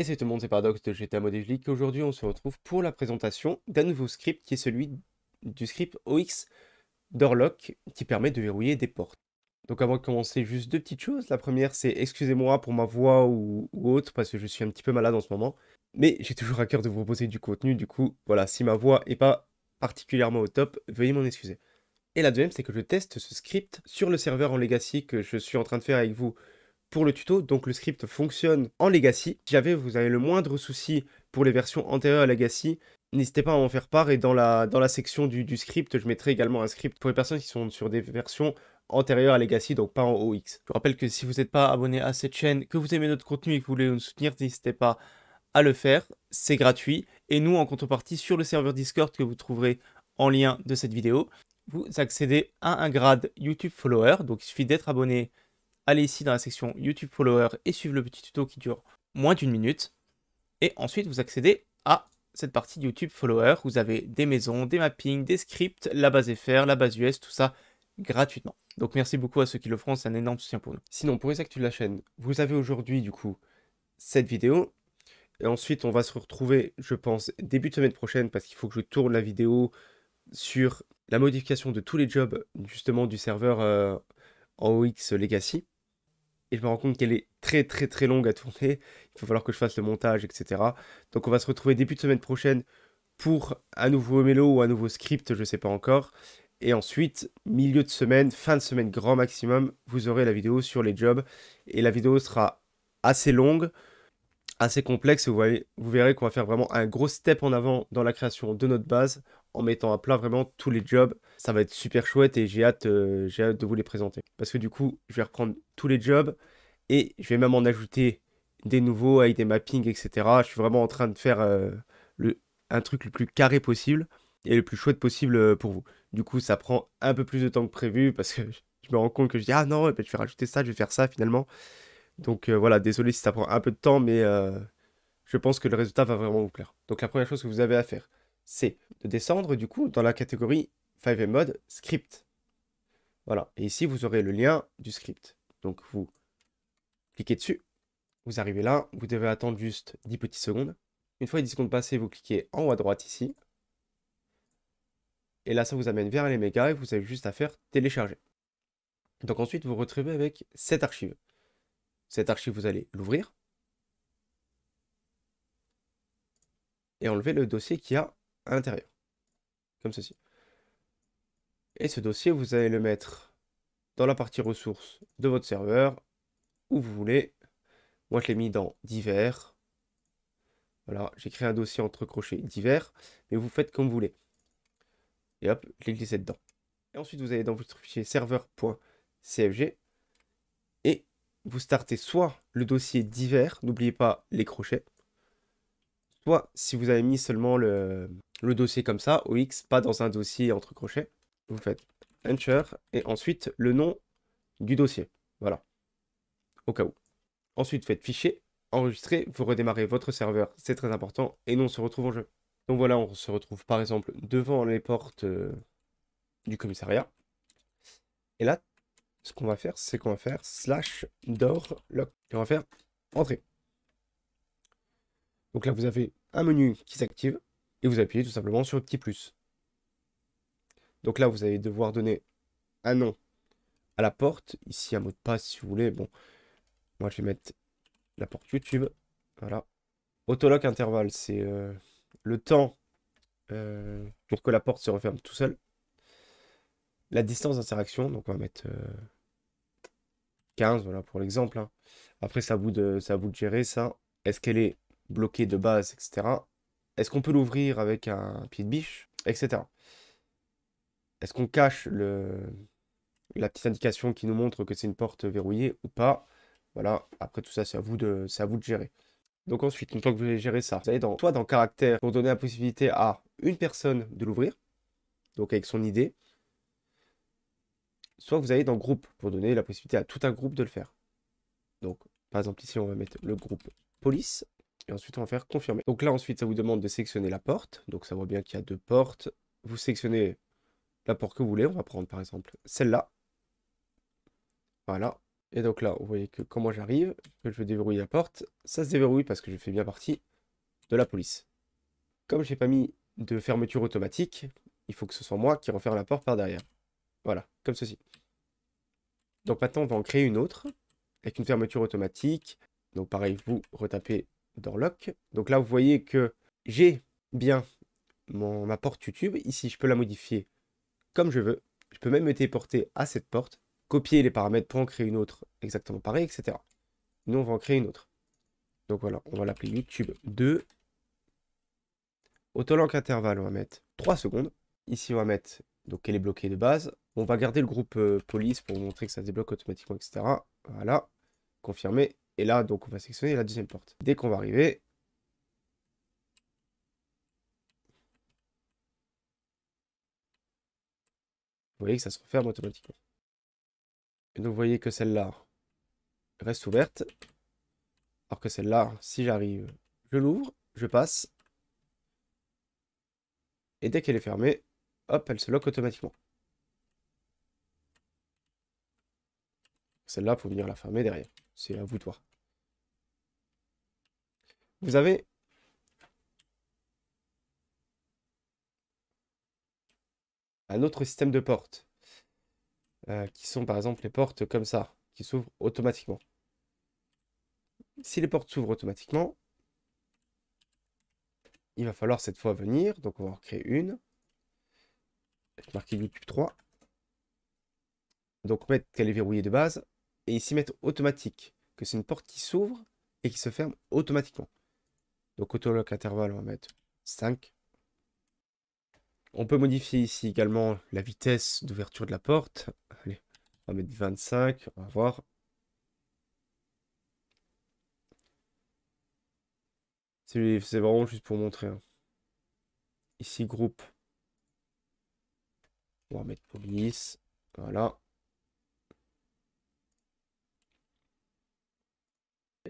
Et c'est tout le monde, c'est Paradox de GTA Modélique. Aujourd'hui, on se retrouve pour la présentation d'un nouveau script qui est celui du script OX d'Orlock qui permet de verrouiller des portes. Donc avant de commencer, juste deux petites choses. La première, c'est excusez-moi pour ma voix ou, autre parce que je suis un petit peu malade en ce moment. Mais j'ai toujours à cœur de vous proposer du contenu. Du coup, voilà, si ma voix est pas particulièrement au top, veuillez m'en excuser. Et la deuxième, c'est que je teste ce script sur le serveur en legacy que je suis en train de faire avec vous pour le tuto, donc le script fonctionne en Legacy. Si vous avez le moindre souci pour les versions antérieures à Legacy, n'hésitez pas à en faire part et dans la, dans la section du, script, je mettrai également un script pour les personnes qui sont sur des versions antérieures à Legacy, donc pas en OX. Je vous rappelle que si vous n'êtes pas abonné à cette chaîne, que vous aimez notre contenu et que vous voulez nous soutenir, n'hésitez pas à le faire, c'est gratuit. Et nous, en contrepartie, sur le serveur Discord que vous trouverez en lien de cette vidéo, vous accédez à un grade YouTube Follower, donc il suffit d'être abonné allez ici dans la section YouTube Follower et suivez le petit tuto qui dure moins d'une minute. Et ensuite, vous accédez à cette partie YouTube Follower. Vous avez des maisons, des mappings, des scripts, la base FR, la base US, tout ça gratuitement. Donc merci beaucoup à ceux qui le feront, c'est un énorme soutien pour nous. Sinon, pour les actus de la chaîne, vous avez aujourd'hui du coup cette vidéo. Et ensuite, on va se retrouver, je pense, début de semaine prochaine parce qu'il faut que je tourne la vidéo sur la modification de tous les jobs justement du serveur euh, en OX Legacy et je me rends compte qu'elle est très très très longue à tourner. Il va falloir que je fasse le montage, etc. Donc on va se retrouver début de semaine prochaine pour un nouveau mélo ou un nouveau script, je ne sais pas encore. Et ensuite, milieu de semaine, fin de semaine grand maximum, vous aurez la vidéo sur les jobs. Et la vidéo sera assez longue assez complexe. vous, voyez, vous verrez qu'on va faire vraiment un gros step en avant dans la création de notre base en mettant à plat vraiment tous les jobs. Ça va être super chouette et j'ai hâte, euh, hâte de vous les présenter. Parce que du coup, je vais reprendre tous les jobs et je vais même en ajouter des nouveaux avec des mappings, etc. Je suis vraiment en train de faire euh, le, un truc le plus carré possible et le plus chouette possible euh, pour vous. Du coup, ça prend un peu plus de temps que prévu parce que je me rends compte que je dis ah non, eh ben, je vais rajouter ça, je vais faire ça finalement. Donc euh, voilà, désolé si ça prend un peu de temps, mais euh, je pense que le résultat va vraiment vous plaire. Donc la première chose que vous avez à faire, c'est de descendre du coup dans la catégorie 5 mode script. Voilà, et ici vous aurez le lien du script. Donc vous cliquez dessus, vous arrivez là, vous devez attendre juste 10 petites secondes. Une fois les 10 secondes passées, vous cliquez en haut à droite ici. Et là, ça vous amène vers les méga et vous avez juste à faire télécharger. Donc ensuite, vous retrouvez avec cette archive. Cette archive, vous allez l'ouvrir et enlever le dossier qu'il y a à l'intérieur, comme ceci. Et ce dossier, vous allez le mettre dans la partie ressources de votre serveur, où vous voulez. Moi, je l'ai mis dans divers. Voilà, j'ai créé un dossier entre crochets divers, mais vous faites comme vous voulez. Et hop, je l'ai glissé dedans. Et ensuite, vous allez dans votre fichier serveur.cfg vous startez soit le dossier d'hiver, n'oubliez pas les crochets, soit si vous avez mis seulement le, dossier comme ça, OX, pas dans un dossier entre crochets, vous faites Enter et ensuite le nom du dossier. Voilà, au cas où. Ensuite, faites Fichier, Enregistrer, vous redémarrez votre serveur, c'est très important, et nous, on se retrouve en jeu. Donc voilà, on se retrouve par exemple devant les portes euh, du commissariat. Et là, ce qu'on va faire, c'est qu'on va faire slash door lock. Et on va faire entrer. Donc là, vous avez un menu qui s'active et vous appuyez tout simplement sur le petit plus. Donc là, vous allez devoir donner un nom à la porte. Ici, un mot de passe si vous voulez. Bon, moi, je vais mettre la porte YouTube. Voilà. Autolock intervalle, c'est euh, le temps euh, pour que la porte se referme tout seul. La distance d'interaction, donc on va mettre euh, 15, voilà pour l'exemple. Hein. Après, ça vous de, ça vous de gérer ça. Est-ce qu'elle est bloquée de base, etc. Est-ce qu'on peut l'ouvrir avec un pied de biche, etc. Est-ce qu'on cache le, la petite indication qui nous montre que c'est une porte verrouillée ou pas Voilà, après tout ça, c'est à, vous de, à vous de gérer. Donc ensuite, une fois que vous allez gérer ça, vous allez dans, toi dans caractère pour donner la possibilité à une personne de l'ouvrir, donc avec son idée, soit vous allez dans groupe pour donner la possibilité à tout un groupe de le faire. Donc, par exemple, ici, on va mettre le groupe police et ensuite on va faire confirmer. Donc là, ensuite, ça vous demande de sélectionner la porte. Donc, ça voit bien qu'il y a deux portes. Vous sélectionnez la porte que vous voulez. On va prendre par exemple celle-là. Voilà. Et donc là, vous voyez que quand moi j'arrive, que je veux déverrouiller la porte, ça se déverrouille parce que je fais bien partie de la police. Comme je n'ai pas mis de fermeture automatique, il faut que ce soit moi qui referme la porte par derrière. Voilà, comme ceci. Donc maintenant, on va en créer une autre avec une fermeture automatique. Donc pareil, vous retapez dans Donc là, vous voyez que j'ai bien ma porte YouTube. Ici, je peux la modifier comme je veux. Je peux même me téléporter à cette porte, copier les paramètres pour en créer une autre exactement pareil, etc. Nous, on va en créer une autre. Donc voilà, on va l'appeler YouTube 2. Autolank intervalle, on va mettre 3 secondes. Ici, on va mettre, donc elle est bloquée de base. On va garder le groupe euh, police pour montrer que ça débloque automatiquement, etc. Voilà, confirmé. Et là, donc, on va sélectionner la deuxième porte. Dès qu'on va arriver... Vous voyez que ça se referme automatiquement. Et donc, vous voyez que celle-là reste ouverte. Alors que celle-là, si j'arrive, je l'ouvre, je passe. Et dès qu'elle est fermée, hop, elle se lock automatiquement. Celle-là, pour venir la fermer derrière. C'est à vous de voir. Vous avez... un autre système de portes, euh, qui sont par exemple les portes comme ça, qui s'ouvrent automatiquement. Si les portes s'ouvrent automatiquement, il va falloir cette fois venir, donc on va en créer une, marquer YouTube 3, donc mettre qu'elle est verrouillée de base, et mettre s'y automatique, que c'est une porte qui s'ouvre et qui se ferme automatiquement. Donc autolock intervalle, on va mettre 5. On peut modifier ici également la vitesse d'ouverture de la porte. Allez, on va mettre 25, on va voir. C'est vraiment juste pour montrer. Hein. Ici, groupe. On va mettre police. Voilà.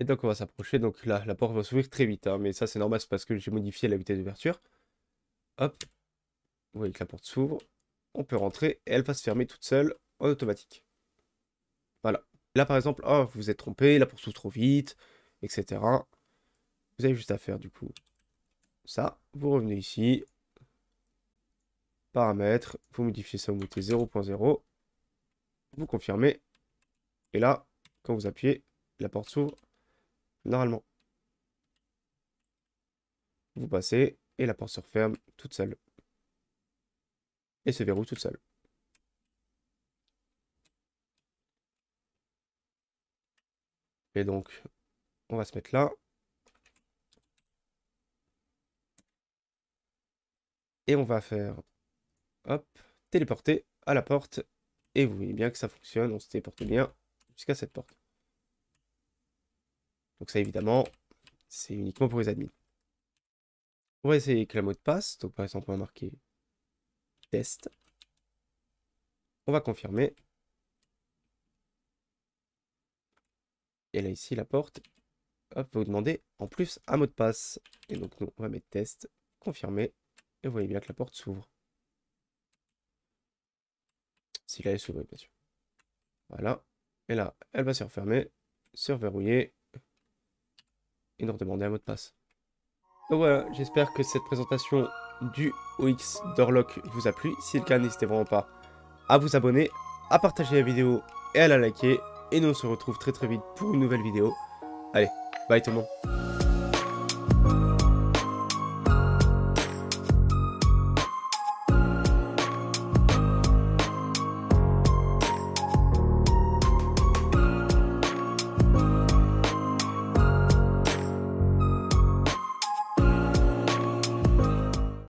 Et donc on va s'approcher, donc là la porte va s'ouvrir très vite, hein. mais ça c'est normal, c'est parce que j'ai modifié la vitesse d'ouverture. Hop, vous voyez que la porte s'ouvre, on peut rentrer et elle va se fermer toute seule en automatique. Voilà. Là par exemple, oh, vous vous êtes trompé, la porte s'ouvre trop vite, etc. Vous avez juste à faire du coup ça, vous revenez ici, paramètres, vous modifiez ça, vous mettez 0.0, vous confirmez, et là, quand vous appuyez, la porte s'ouvre normalement. Vous passez et la porte se referme toute seule. Et se verrouille toute seule. Et donc, on va se mettre là. Et on va faire, hop, téléporter à la porte. Et vous voyez bien que ça fonctionne, on se téléporte bien jusqu'à cette porte. Donc ça, évidemment, c'est uniquement pour les admins. On va essayer avec la mot de passe. Donc par exemple, on va marquer test. On va confirmer. Et là, ici, la porte, hop, va vous demander en plus un mot de passe. Et donc, nous, on va mettre test, confirmer. Et vous voyez bien que la porte s'ouvre. Si là, elle s'ouvre, bien sûr. Voilà. Et là, elle va se refermer, se reverrouiller et de redemander un mot de passe. Donc voilà, j'espère que cette présentation du OX d'Orlock vous a plu. Si c'est le cas, n'hésitez vraiment pas à vous abonner, à partager la vidéo et à la liker. Et nous on se retrouve très très vite pour une nouvelle vidéo. Allez, bye tout le monde